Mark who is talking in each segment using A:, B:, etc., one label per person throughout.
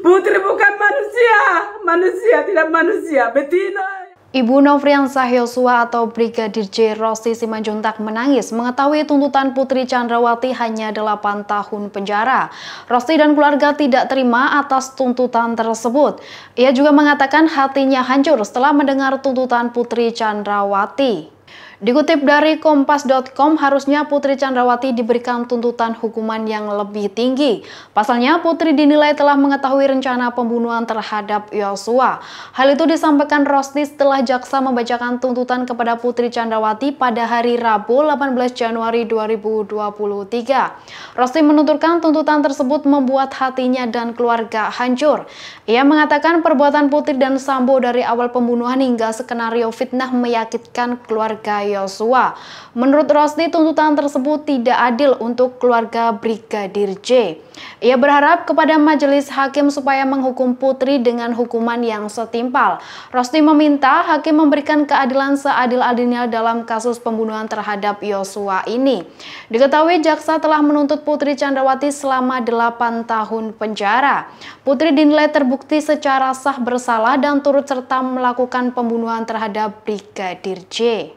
A: Putri bukan manusia, manusia tidak manusia, betina.
B: Ibu Novrian Yosua atau Brigadir J. Rosi Simanjuntak menangis mengetahui tuntutan Putri Chandrawati hanya 8 tahun penjara. Rosti dan keluarga tidak terima atas tuntutan tersebut. Ia juga mengatakan hatinya hancur setelah mendengar tuntutan Putri Chandrawati. Dikutip dari kompas.com, harusnya Putri Chandrawati diberikan tuntutan hukuman yang lebih tinggi. Pasalnya Putri dinilai telah mengetahui rencana pembunuhan terhadap Yosua. Hal itu disampaikan Rosti setelah jaksa membacakan tuntutan kepada Putri Chandrawati pada hari Rabu 18 Januari 2023. Rosti menuturkan tuntutan tersebut membuat hatinya dan keluarga hancur. Ia mengatakan perbuatan Putri dan Sambo dari awal pembunuhan hingga skenario fitnah meyakinkan keluarga Yosua. Menurut Rosni, tuntutan tersebut tidak adil untuk keluarga Brigadir J. Ia berharap kepada majelis hakim supaya menghukum Putri dengan hukuman yang setimpal. Rosni meminta hakim memberikan keadilan seadil-adilnya dalam kasus pembunuhan terhadap Yosua ini. Diketahui jaksa telah menuntut Putri Candrawati selama 8 tahun penjara. Putri dinilai terbukti secara sah bersalah dan turut serta melakukan pembunuhan terhadap Brigadir J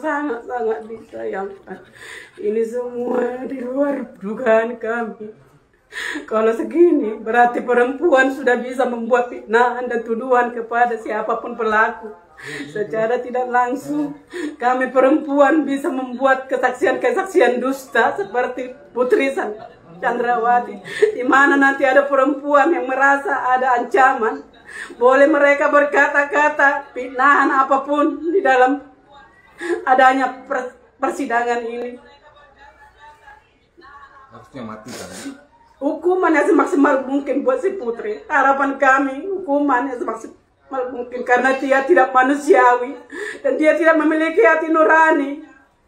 A: sangat-sangat disayangkan. Ini semua di luar dugaan kami. Kalau segini, berarti perempuan sudah bisa membuat fitnah dan tuduhan kepada siapapun pelaku. Secara tidak langsung, kami perempuan bisa membuat kesaksian-kesaksian dusta seperti Putri Chandrawati. Di mana nanti ada perempuan yang merasa ada ancaman. Boleh mereka berkata-kata, fitnahan apapun di dalam adanya persidangan ini. Harusnya mati kan? Hukuman yang semaksimal mungkin buat si putri. Harapan kami hukuman yang semaksimal mungkin karena dia tidak manusiawi dan dia tidak memiliki hati nurani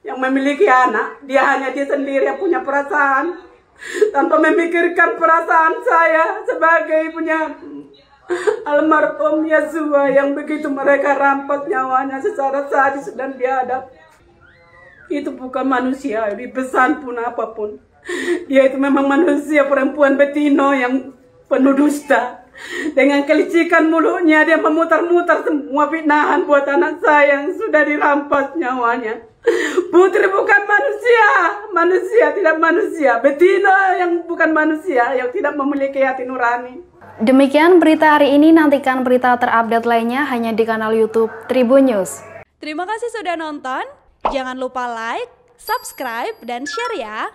A: yang memiliki anak. Dia hanya dia sendiri yang punya perasaan tanpa memikirkan perasaan saya sebagai punya almarhum Yesua yang begitu mereka rampas nyawanya secara sadis dan biadab. Itu bukan manusia, pesan pun apapun. Dia itu memang manusia perempuan betino yang penuh dusta. Dengan kelicikan mulutnya dia memutar-mutar semua fitnahan buat anak saya yang sudah dirampas nyawanya. Putri bukan manusia, manusia tidak manusia, betina yang bukan manusia, yang tidak memiliki hati nurani.
B: Demikian berita hari ini, nantikan berita terupdate lainnya hanya di kanal YouTube Tribun News. Terima kasih sudah nonton, jangan lupa like, subscribe, dan share ya.